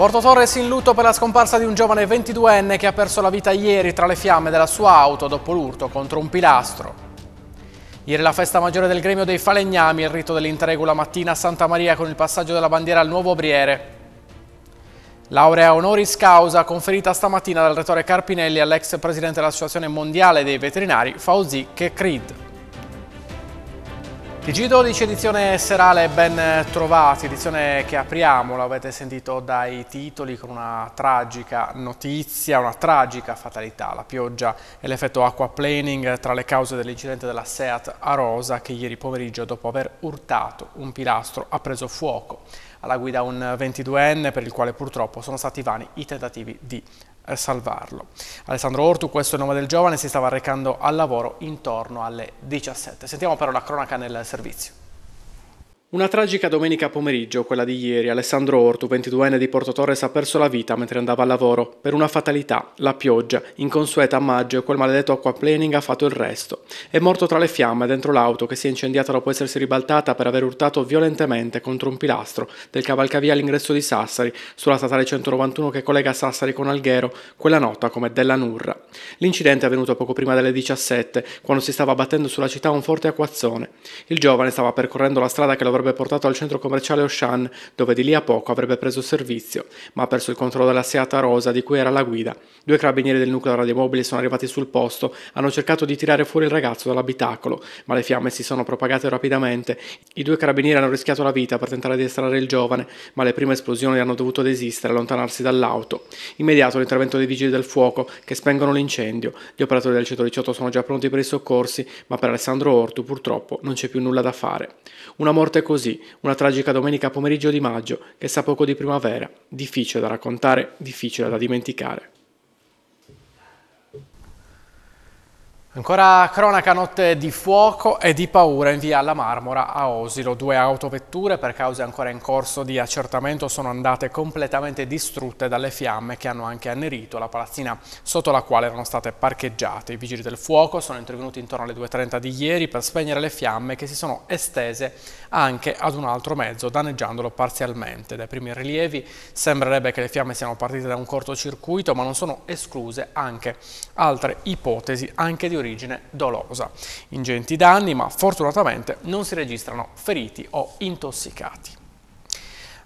Porto Torres in lutto per la scomparsa di un giovane 22enne che ha perso la vita ieri tra le fiamme della sua auto dopo l'urto contro un pilastro. Ieri la festa maggiore del gremio dei falegnami, il rito dell'interregula mattina a Santa Maria con il passaggio della bandiera al nuovo Briere. Laurea honoris causa conferita stamattina dal rettore Carpinelli all'ex presidente dell'Associazione Mondiale dei Veterinari, Fauzi Kekrid. TG12 edizione serale, ben eh, trovati, edizione che apriamo, l'avete sentito dai titoli con una tragica notizia, una tragica fatalità, la pioggia e l'effetto aquaplaning tra le cause dell'incidente della Seat a Rosa che ieri pomeriggio dopo aver urtato un pilastro ha preso fuoco alla guida un 22enne per il quale purtroppo sono stati vani i tentativi di eh, salvarlo. Alessandro Ortu, questo è il nome del giovane, si stava recando al lavoro intorno alle 17. Sentiamo però la cronaca nel servizio. Una tragica domenica pomeriggio, quella di ieri, Alessandro Ortu, 22enne di Porto Torres, ha perso la vita mentre andava al lavoro. Per una fatalità, la pioggia, inconsueta a maggio quel maledetto acquaplaning ha fatto il resto. È morto tra le fiamme dentro l'auto che si è incendiata dopo essersi ribaltata per aver urtato violentemente contro un pilastro del cavalcavia all'ingresso di Sassari, sulla statale 191 che collega Sassari con Alghero, quella nota come Della Nurra. L'incidente è avvenuto poco prima delle 17, quando si stava abbattendo sulla città un forte acquazzone. Il giovane stava percorrendo la strada che lo avrebbe portato al centro commerciale Oshan, dove di lì a poco avrebbe preso servizio, ma ha perso il controllo della Seata Rosa di cui era la guida. Due carabinieri del nucleo radiomobile sono arrivati sul posto, hanno cercato di tirare fuori il ragazzo dall'abitacolo, ma le fiamme si sono propagate rapidamente. I due carabinieri hanno rischiato la vita per tentare di estrarre il giovane, ma le prime esplosioni hanno dovuto desistere e allontanarsi dall'auto. Immediato l'intervento dei vigili del fuoco, che spengono l'incendio. Gli operatori del 118 sono già pronti per i soccorsi, ma per Alessandro Ortu purtroppo non c'è più nulla da fare. Una morte così una tragica domenica pomeriggio di maggio che sa poco di primavera, difficile da raccontare, difficile da dimenticare. Ancora cronaca notte di fuoco e di paura in via alla Marmora a Osilo. Due autovetture per cause ancora in corso di accertamento sono andate completamente distrutte dalle fiamme che hanno anche annerito la palazzina sotto la quale erano state parcheggiate. I vigili del fuoco sono intervenuti intorno alle 2.30 di ieri per spegnere le fiamme che si sono estese anche ad un altro mezzo danneggiandolo parzialmente. Dai primi rilievi sembrerebbe che le fiamme siano partite da un cortocircuito ma non sono escluse anche altre ipotesi anche di origine origine dolosa. Ingenti danni, ma fortunatamente non si registrano feriti o intossicati.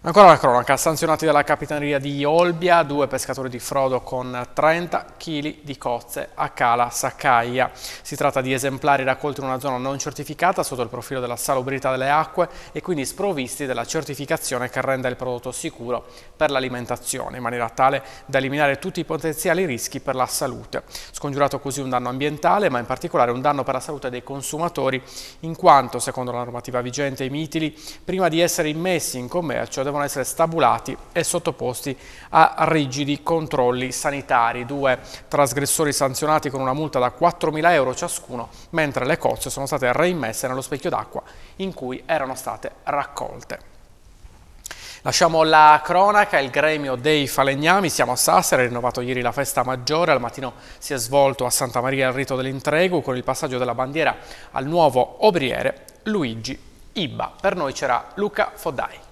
Ancora la cronaca, sanzionati dalla capitaneria di Olbia, due pescatori di frodo con 30 kg di cozze a Cala Saccaia. Si tratta di esemplari raccolti in una zona non certificata sotto il profilo della salubrità delle acque e quindi sprovvisti della certificazione che renda il prodotto sicuro per l'alimentazione, in maniera tale da eliminare tutti i potenziali rischi per la salute. Scongiurato così un danno ambientale, ma in particolare un danno per la salute dei consumatori, in quanto, secondo la normativa vigente, i mitili, prima di essere immessi in commercio, devono devono essere stabulati e sottoposti a rigidi controlli sanitari. Due trasgressori sanzionati con una multa da 4.000 euro ciascuno, mentre le cozze sono state reimmesse nello specchio d'acqua in cui erano state raccolte. Lasciamo la cronaca, il gremio dei falegnami, siamo a Sassari, ha rinnovato ieri la festa maggiore, al mattino si è svolto a Santa Maria il rito dell'intregu con il passaggio della bandiera al nuovo obriere Luigi Ibba. Per noi c'era Luca Foddai.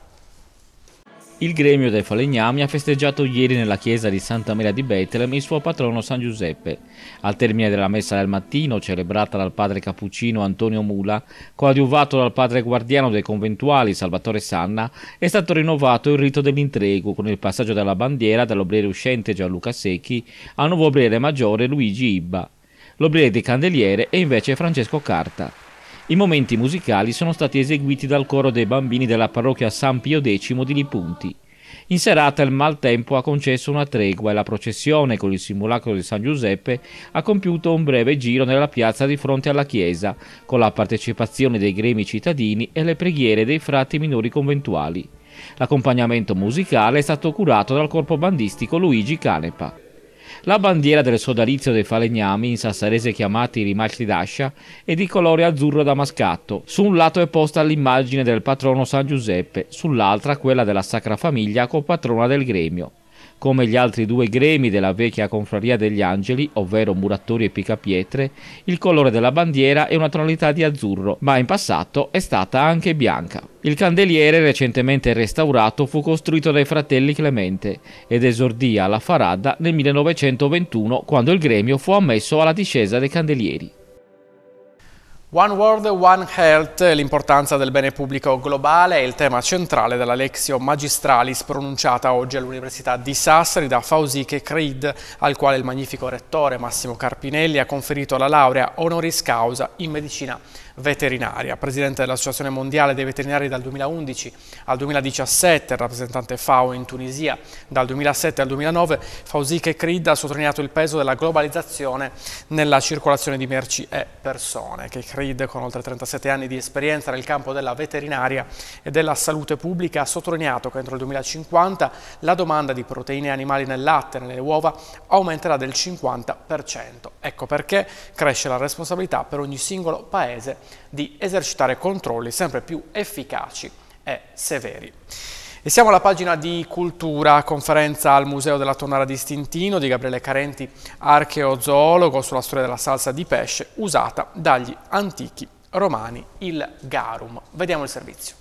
Il gremio dei falegnami ha festeggiato ieri nella chiesa di Santa Maria di Bethlehem il suo patrono San Giuseppe. Al termine della messa del mattino, celebrata dal padre cappuccino Antonio Mula, coadiuvato dal padre guardiano dei conventuali Salvatore Sanna, è stato rinnovato il rito dell'intrego con il passaggio della bandiera dall'obriere uscente Gianluca Secchi al nuovo obriere maggiore Luigi Ibba. L'obriere di candeliere è invece Francesco Carta. I momenti musicali sono stati eseguiti dal coro dei bambini della parrocchia San Pio X di Lipunti. In serata il maltempo ha concesso una tregua e la processione con il simulacro di San Giuseppe ha compiuto un breve giro nella piazza di fronte alla chiesa, con la partecipazione dei gremi cittadini e le preghiere dei frati minori conventuali. L'accompagnamento musicale è stato curato dal corpo bandistico Luigi Canepa. La bandiera del sodalizio dei falegnami, in sassarese chiamati rimasti d'ascia, è di colore azzurro damascato. Su un lato è posta l'immagine del patrono San Giuseppe, sull'altra quella della Sacra Famiglia, copatrona del gremio. Come gli altri due gremi della vecchia confraria degli angeli, ovvero muratori e picapietre, il colore della bandiera è una tonalità di azzurro, ma in passato è stata anche bianca. Il candeliere, recentemente restaurato, fu costruito dai fratelli Clemente ed esordì alla Farada nel 1921 quando il gremio fu ammesso alla discesa dei candelieri. One World, One Health, l'importanza del bene pubblico globale è il tema centrale della Lexio Magistralis pronunciata oggi all'Università di Sassari da Fausiche Creed, al quale il magnifico rettore Massimo Carpinelli ha conferito la laurea honoris causa in medicina veterinaria. Presidente dell'Associazione Mondiale dei Veterinari dal 2011 al 2017, rappresentante FAO in Tunisia dal 2007 al 2009, Fausik e Creed ha sottolineato il peso della globalizzazione nella circolazione di merci e persone, che Creed con oltre 37 anni di esperienza nel campo della veterinaria e della salute pubblica ha sottolineato che entro il 2050 la domanda di proteine animali nel latte e nelle uova aumenterà del 50%. Ecco perché cresce la responsabilità per ogni singolo paese di esercitare controlli sempre più efficaci e severi. E siamo alla pagina di cultura, conferenza al Museo della Tonara di Stintino di Gabriele Carenti, archeozoologo sulla storia della salsa di pesce usata dagli antichi romani, il garum. Vediamo il servizio.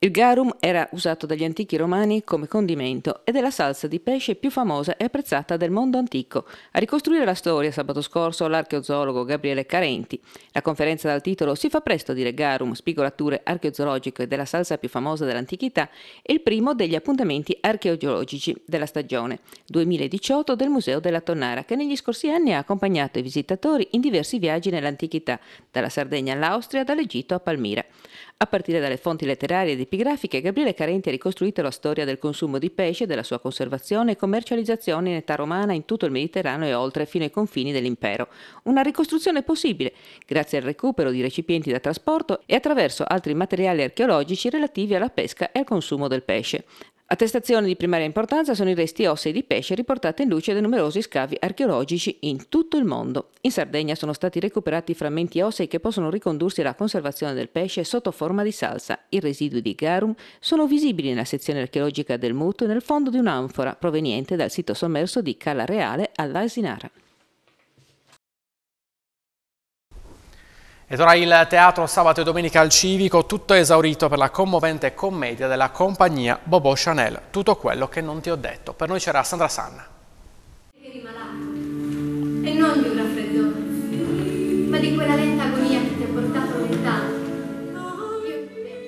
Il garum era usato dagli antichi romani come condimento ed è la salsa di pesce più famosa e apprezzata del mondo antico. A ricostruire la storia sabato scorso l'archeozoologo Gabriele Carenti. La conferenza dal titolo Si fa presto a dire garum, spigolature archeozoologiche della salsa più famosa dell'antichità è il primo degli appuntamenti archeozoologici della stagione 2018 del Museo della Tonnara che negli scorsi anni ha accompagnato i visitatori in diversi viaggi nell'antichità, dalla Sardegna all'Austria, dall'Egitto a Palmira. A partire dalle fonti letterarie ed epigrafiche, Gabriele Carenti ha ricostruito la storia del consumo di pesce, della sua conservazione e commercializzazione in età romana in tutto il Mediterraneo e oltre fino ai confini dell'impero. Una ricostruzione possibile grazie al recupero di recipienti da trasporto e attraverso altri materiali archeologici relativi alla pesca e al consumo del pesce. Attestazioni di primaria importanza sono i resti ossei di pesce riportati in luce da numerosi scavi archeologici in tutto il mondo. In Sardegna sono stati recuperati frammenti ossei che possono ricondursi alla conservazione del pesce sotto forma di salsa. I residui di garum sono visibili nella sezione archeologica del Muto nel fondo di un'anfora proveniente dal sito sommerso di Cala Reale all'Asinara. Ed ora il teatro sabato e domenica al Civico, tutto esaurito per la commovente commedia della compagnia Bobo Chanel. Tutto quello che non ti ho detto. Per noi c'era Sandra Sanna. Eri malato, e non di un raffreddore, ma di quella lenta agonia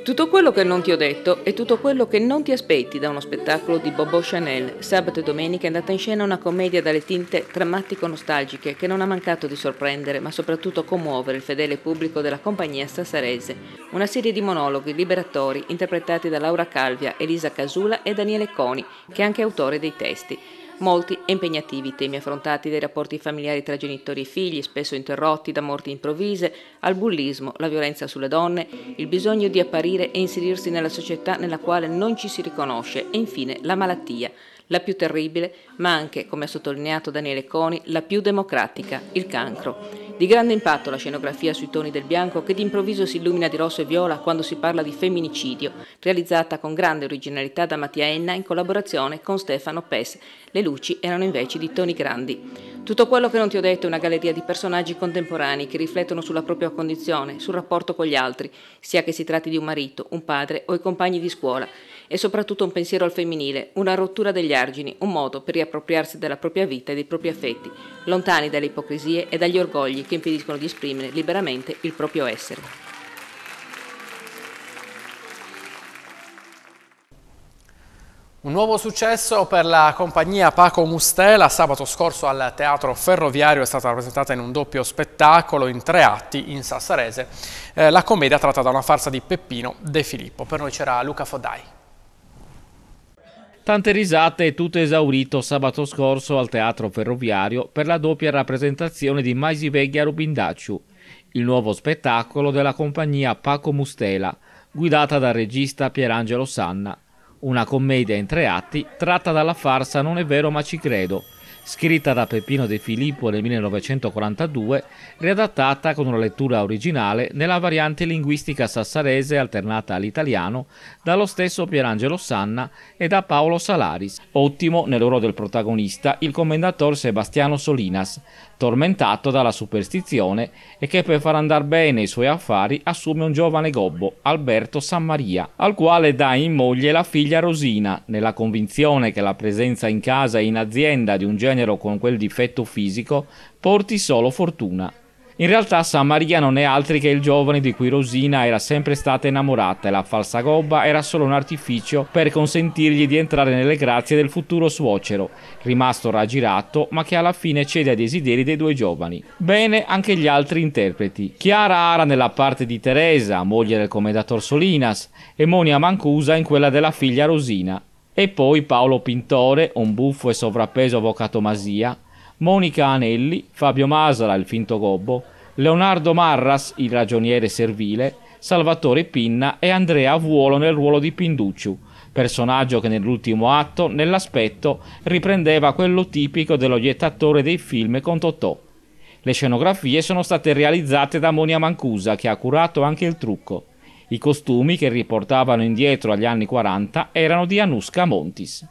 Tutto quello che non ti ho detto è tutto quello che non ti aspetti da uno spettacolo di Bobo Chanel. Sabato e domenica è andata in scena una commedia dalle tinte drammatico-nostalgiche che non ha mancato di sorprendere ma soprattutto commuovere il fedele pubblico della compagnia sassarese. Una serie di monologhi liberatori interpretati da Laura Calvia, Elisa Casula e Daniele Coni, che è anche autore dei testi molti e impegnativi temi affrontati dai rapporti familiari tra genitori e figli, spesso interrotti da morti improvvise, al bullismo, la violenza sulle donne, il bisogno di apparire e inserirsi nella società nella quale non ci si riconosce e infine la malattia, la più terribile, ma anche, come ha sottolineato Daniele Coni, la più democratica, il cancro. Di grande impatto la scenografia sui toni del bianco che d'improvviso si illumina di rosso e viola quando si parla di femminicidio, realizzata con grande originalità da Mattia Enna in collaborazione con Stefano Pes. Le luci erano invece di toni grandi. Tutto quello che non ti ho detto è una galleria di personaggi contemporanei che riflettono sulla propria condizione, sul rapporto con gli altri, sia che si tratti di un marito, un padre o i compagni di scuola e soprattutto un pensiero al femminile, una rottura degli argini, un modo per riappropriarsi della propria vita e dei propri affetti, lontani dalle ipocrisie e dagli orgogli che impediscono di esprimere liberamente il proprio essere. Un nuovo successo per la compagnia Paco Mustela, sabato scorso al Teatro Ferroviario è stata rappresentata in un doppio spettacolo in tre atti in Sassarese, eh, la commedia tratta da una farsa di Peppino De Filippo. Per noi c'era Luca Fodai. Tante risate e tutto esaurito sabato scorso al Teatro Ferroviario per la doppia rappresentazione di Maisi Veglia Rubindacciu, il nuovo spettacolo della compagnia Paco Mustela, guidata dal regista Pierangelo Sanna, una commedia in tre atti tratta dalla farsa Non è vero ma ci credo, scritta da Peppino De Filippo nel 1942, riadattata con una lettura originale nella variante linguistica sassarese alternata all'italiano dallo stesso Pierangelo Sanna e da Paolo Salaris. Ottimo nel ruolo del protagonista il commendator Sebastiano Solinas, tormentato dalla superstizione e che per far andare bene i suoi affari assume un giovane gobbo, Alberto Sammaria, al quale dà in moglie la figlia Rosina, nella convinzione che la presenza in casa e in azienda di un genero con quel difetto fisico porti solo fortuna. In realtà San Maria non è altri che il giovane di cui Rosina era sempre stata innamorata e la falsa gobba era solo un artificio per consentirgli di entrare nelle grazie del futuro suocero, rimasto raggirato ma che alla fine cede ai desideri dei due giovani. Bene anche gli altri interpreti. Chiara Ara nella parte di Teresa, moglie del commendator Solinas, e Monia Mancusa in quella della figlia Rosina. E poi Paolo Pintore, un buffo e sovrappeso avvocato Masia, Monica Anelli, Fabio Masala, il finto gobbo, Leonardo Marras, il ragioniere servile, Salvatore Pinna e Andrea Vuolo nel ruolo di Pinducciu, personaggio che nell'ultimo atto, nell'aspetto, riprendeva quello tipico dello jettatore dei film con Totò. Le scenografie sono state realizzate da Monia Mancusa, che ha curato anche il trucco. I costumi, che riportavano indietro agli anni 40, erano di Anusca Montis.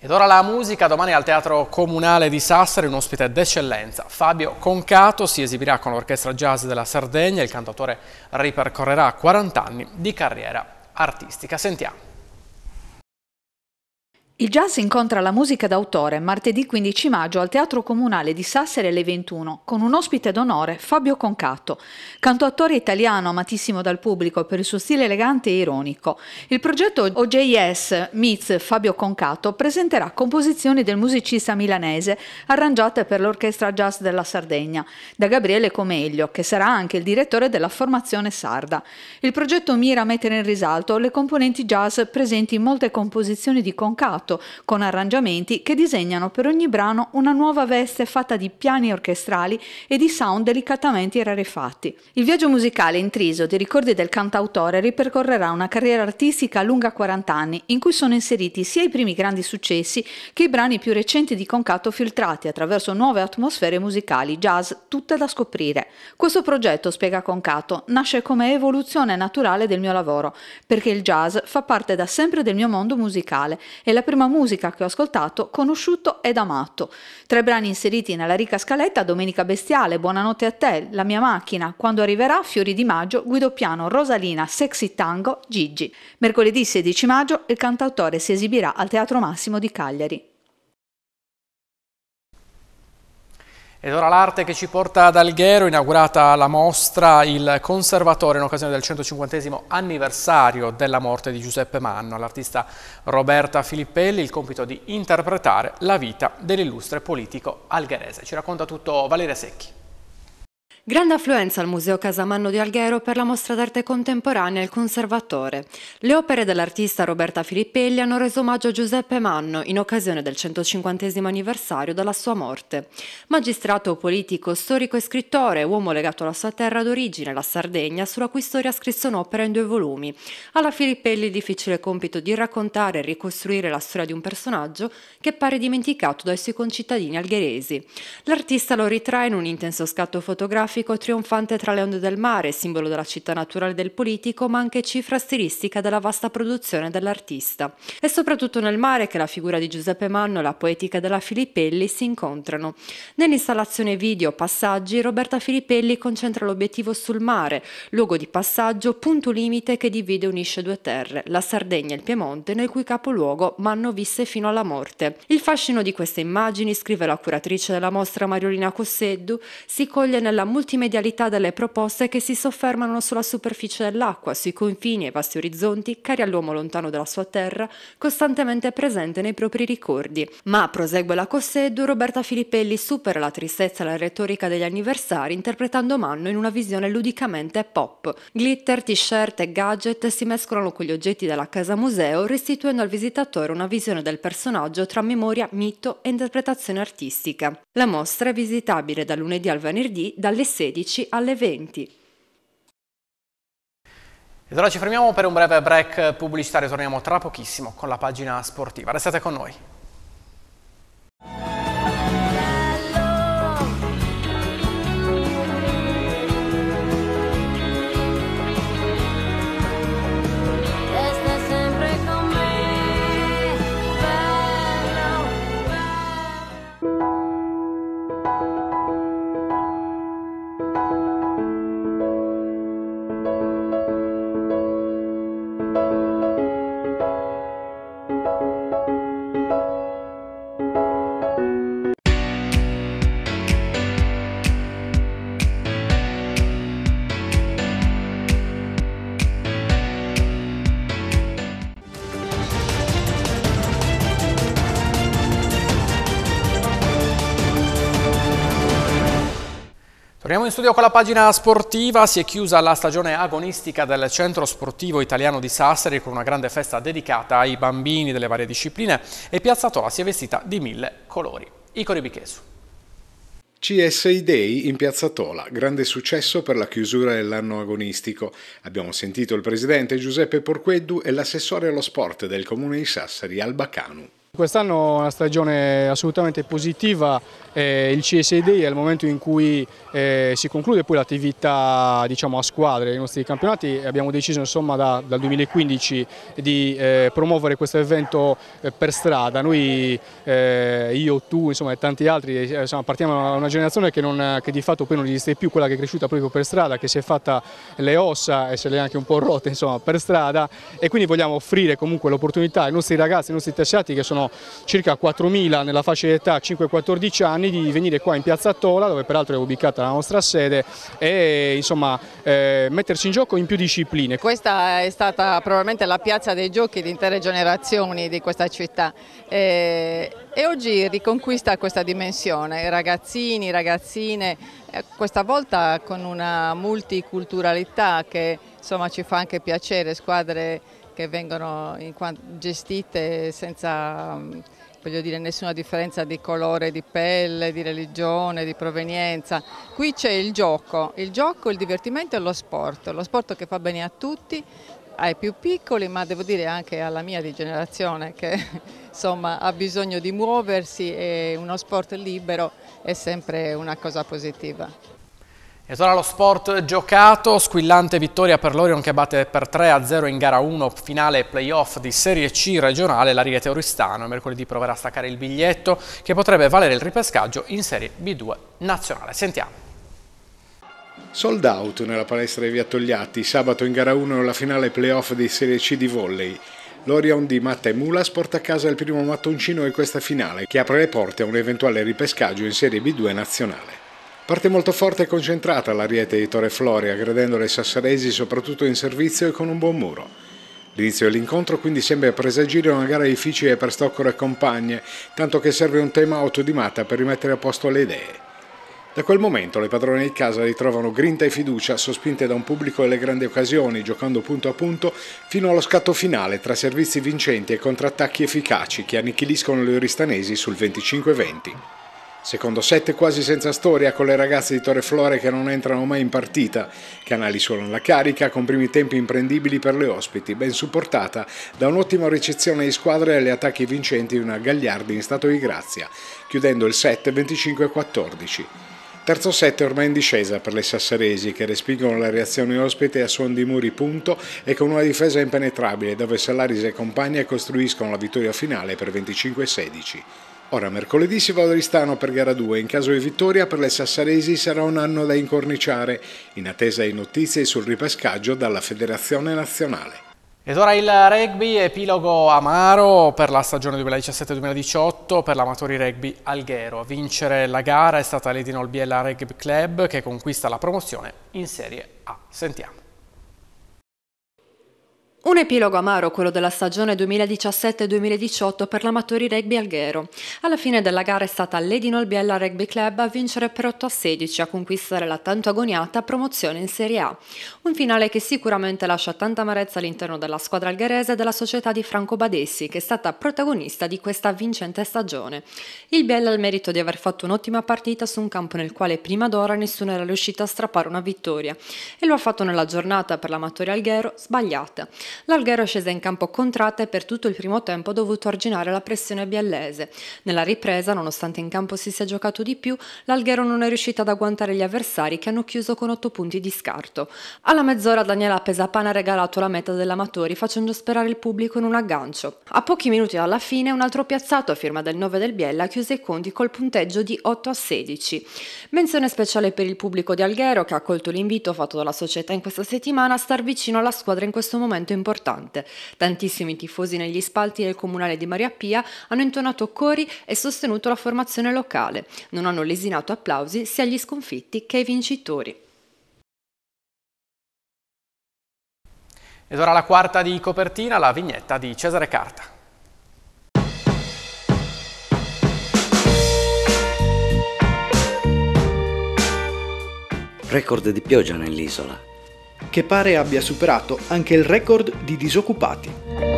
Ed ora la musica, domani al Teatro Comunale di Sassari un ospite d'eccellenza, Fabio Concato, si esibirà con l'Orchestra Jazz della Sardegna, il cantautore ripercorrerà 40 anni di carriera artistica. Sentiamo. Il jazz incontra la musica d'autore martedì 15 maggio al Teatro Comunale di Sassari alle 21 con un ospite d'onore Fabio Concato, cantautore italiano amatissimo dal pubblico per il suo stile elegante e ironico. Il progetto OJS Meets Fabio Concato presenterà composizioni del musicista milanese arrangiate per l'Orchestra Jazz della Sardegna da Gabriele Comeglio, che sarà anche il direttore della formazione sarda. Il progetto mira a mettere in risalto le componenti jazz presenti in molte composizioni di Concato fatto, con arrangiamenti che disegnano per ogni brano una nuova veste fatta di piani orchestrali e di sound delicatamente rarefatti. Il viaggio musicale intriso di ricordi del cantautore ripercorrerà una carriera artistica lunga 40 anni, in cui sono inseriti sia i primi grandi successi che i brani più recenti di Concato filtrati attraverso nuove atmosfere musicali, jazz, tutte da scoprire. Questo progetto, spiega Concato, nasce come evoluzione naturale del mio lavoro, perché il jazz fa parte da sempre del mio mondo musicale e la prima prima musica che ho ascoltato, conosciuto ed amato. Tre brani inseriti nella ricca scaletta Domenica Bestiale, Buonanotte a te, La mia macchina, Quando arriverà, Fiori di Maggio, Guido Piano, Rosalina, Sexy Tango, Gigi. Mercoledì 16 maggio il cantautore si esibirà al Teatro Massimo di Cagliari. Ed ora l'arte che ci porta ad Alghero, inaugurata la mostra Il Conservatore in occasione del 150 anniversario della morte di Giuseppe Manno, all'artista Roberta Filippelli il compito di interpretare la vita dell'illustre politico algherese. Ci racconta tutto Valeria Secchi. Grande affluenza al Museo Casamanno di Alghero per la mostra d'arte contemporanea Il Conservatore. Le opere dell'artista Roberta Filippelli hanno reso omaggio a Giuseppe Manno in occasione del 150 anniversario della sua morte. Magistrato politico, storico e scrittore, uomo legato alla sua terra d'origine, la Sardegna, sulla cui storia scrisse un'opera in due volumi. Alla Filippelli il difficile compito di raccontare e ricostruire la storia di un personaggio che pare dimenticato dai suoi concittadini algheresi. L'artista lo ritrae in un intenso scatto fotografico grafico trionfante tra le onde del mare, simbolo della città naturale del politico, ma anche cifra stilistica della vasta produzione dell'artista. È soprattutto nel mare che la figura di Giuseppe Manno e la poetica della Filippelli si incontrano. Nell'installazione video Passaggi, Roberta Filippelli concentra l'obiettivo sul mare, luogo di passaggio, punto limite che divide e unisce due terre, la Sardegna e il Piemonte, nel cui capoluogo Manno visse fino alla morte. Il fascino di queste immagini, scrive la curatrice della mostra Mariolina Cosseddu, si coglie nella multiplicità multimedialità delle proposte che si soffermano sulla superficie dell'acqua, sui confini e vasti orizzonti, cari all'uomo lontano dalla sua terra, costantemente presente nei propri ricordi. Ma, prosegue la Cossedu, Roberta Filippelli supera la tristezza e la retorica degli anniversari interpretando Manno in una visione ludicamente pop. Glitter, t-shirt e gadget si mescolano con gli oggetti della casa museo, restituendo al visitatore una visione del personaggio tra memoria, mito e interpretazione artistica. La mostra è visitabile da lunedì al venerdì dalle 16 alle 20. E allora ci fermiamo per un breve break pubblicitario, torniamo tra pochissimo con la pagina sportiva. Restate con noi. Torniamo in studio con la pagina sportiva, si è chiusa la stagione agonistica del Centro Sportivo Italiano di Sassari con una grande festa dedicata ai bambini delle varie discipline e Piazzatola si è vestita di mille colori. Icori Bichesu. CSI Day in Piazza Tola, grande successo per la chiusura dell'anno agonistico. Abbiamo sentito il presidente Giuseppe Porqueddu e l'assessore allo sport del comune di Sassari Albacanu. Quest'anno è una stagione assolutamente positiva, eh, il CSD è il momento in cui eh, si conclude poi l'attività diciamo, a squadre dei nostri campionati eh, abbiamo deciso insomma, da, dal 2015 di eh, promuovere questo evento eh, per strada. Noi, eh, io, tu insomma, e tanti altri insomma, partiamo da una generazione che, non, che, di fatto poi non esiste più, quella che è cresciuta proprio per strada, che si è fatta le ossa e se le è anche un po' rotte per strada e quindi vogliamo offrire comunque l'opportunità ai nostri ragazzi, ai nostri tessati che sono sono circa 4.000 nella fascia d'età 5-14 anni, di venire qua in Piazza Tola, dove peraltro è ubicata la nostra sede, e insomma eh, mettersi in gioco in più discipline. Questa è stata probabilmente la piazza dei giochi di intere generazioni di questa città eh, e oggi riconquista questa dimensione, ragazzini, ragazzine, eh, questa volta con una multiculturalità che insomma, ci fa anche piacere, squadre che vengono gestite senza voglio dire, nessuna differenza di colore di pelle, di religione, di provenienza. Qui c'è il gioco, il gioco, il divertimento e lo sport, lo sport che fa bene a tutti, ai più piccoli, ma devo dire anche alla mia generazione che insomma, ha bisogno di muoversi e uno sport libero è sempre una cosa positiva. E torna lo sport giocato, squillante vittoria per l'Orion che batte per 3-0 in gara 1, finale playoff di Serie C regionale, la Riete Oristano. Mercoledì proverà a staccare il biglietto che potrebbe valere il ripescaggio in Serie B2 nazionale. Sentiamo. Sold out nella palestra di Via Togliatti, sabato in gara 1 la finale playoff di Serie C di volley. L'Orion di Matta e Mulas porta a casa il primo mattoncino di questa finale che apre le porte a un eventuale ripescaggio in Serie B2 nazionale. Parte molto forte e concentrata l'ariete di Torre Floria, aggredendo le sassaresi soprattutto in servizio e con un buon muro. L'inizio dell'incontro quindi sembra presagire una gara difficile per Stoccolo e compagne, tanto che serve un tema autodimata per rimettere a posto le idee. Da quel momento le padrone di casa ritrovano grinta e fiducia, sospinte da un pubblico e le grandi occasioni, giocando punto a punto fino allo scatto finale tra servizi vincenti e contrattacchi efficaci che annichiliscono le oristanesi sul 25-20. Secondo set quasi senza storia con le ragazze di Torreflore che non entrano mai in partita, Canali suonano la carica con primi tempi imprendibili per le ospiti, ben supportata da un'ottima ricezione di squadre e gli attacchi vincenti di una Gagliardi in stato di grazia, chiudendo il set 25-14. Terzo set ormai in discesa per le sassaresi che respingono la reazione ospite a suon di muri punto e con una difesa impenetrabile dove Salaris e compagna costruiscono la vittoria finale per 25-16. Ora mercoledì si va ad Oristano per gara 2, in caso di vittoria per le sassaresi sarà un anno da incorniciare, in attesa di notizie sul ripescaggio dalla Federazione Nazionale. Ed ora il rugby, epilogo amaro per la stagione 2017-2018 per l'amatori rugby Alghero. A vincere la gara è stata l'Edinol Biella Rugby Club che conquista la promozione in Serie A. Sentiamo. Un epilogo amaro quello della stagione 2017-2018 per l'amatori rugby alghero. Alla fine della gara è stata Lady Nolbiella Rugby Club a vincere per 8 a 16 a conquistare la tanto agoniata promozione in Serie A. Un finale che sicuramente lascia tanta amarezza all'interno della squadra algherese e della società di Franco Badessi che è stata protagonista di questa vincente stagione. Il Biella ha il merito di aver fatto un'ottima partita su un campo nel quale prima d'ora nessuno era riuscito a strappare una vittoria e lo ha fatto nella giornata per l'amatori alghero sbagliata l'Alghero scese in campo contratta e per tutto il primo tempo ha dovuto arginare la pressione biellese. Nella ripresa, nonostante in campo si sia giocato di più, l'Alghero non è riuscita ad agguantare gli avversari che hanno chiuso con otto punti di scarto. Alla mezz'ora Daniela Pesapana ha regalato la meta dell'Amatori facendo sperare il pubblico in un aggancio. A pochi minuti dalla fine un altro piazzato a firma del 9 del Biella chiuse i conti col punteggio di 8 a 16. Menzione speciale per il pubblico di Alghero che ha accolto l'invito fatto dalla società in questa settimana a star vicino alla squadra in questo momento in importante. Tantissimi tifosi negli spalti del comunale di Maria Pia hanno intonato cori e sostenuto la formazione locale. Non hanno lesinato applausi sia agli sconfitti che ai vincitori. Ed ora la quarta di copertina, la vignetta di Cesare Carta. Record di pioggia nell'isola che pare abbia superato anche il record di disoccupati.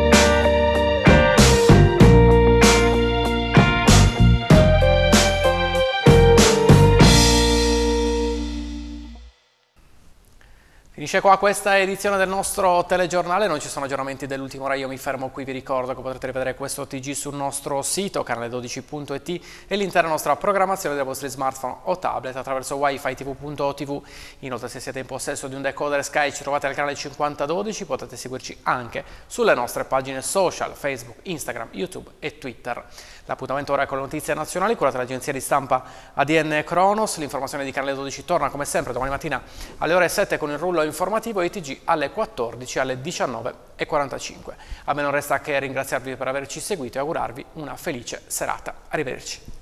Finisce qua questa edizione del nostro telegiornale, non ci sono aggiornamenti dell'ultimo ora, io mi fermo qui, vi ricordo che potrete rivedere questo TG sul nostro sito canale12.it e l'intera nostra programmazione dei vostri smartphone o tablet attraverso wifi tv.tv. Inoltre se siete in possesso di un decoder Sky ci trovate al canale 5012, potete seguirci anche sulle nostre pagine social, Facebook, Instagram, YouTube e Twitter. L'appuntamento ora è con le notizie nazionali, curate l'agenzia di stampa ADN Cronos, l'informazione di Canale 12 torna come sempre domani mattina alle ore 7 con il rullo in informativo ITG alle 14 alle 19.45. A me non resta che ringraziarvi per averci seguito e augurarvi una felice serata. Arrivederci.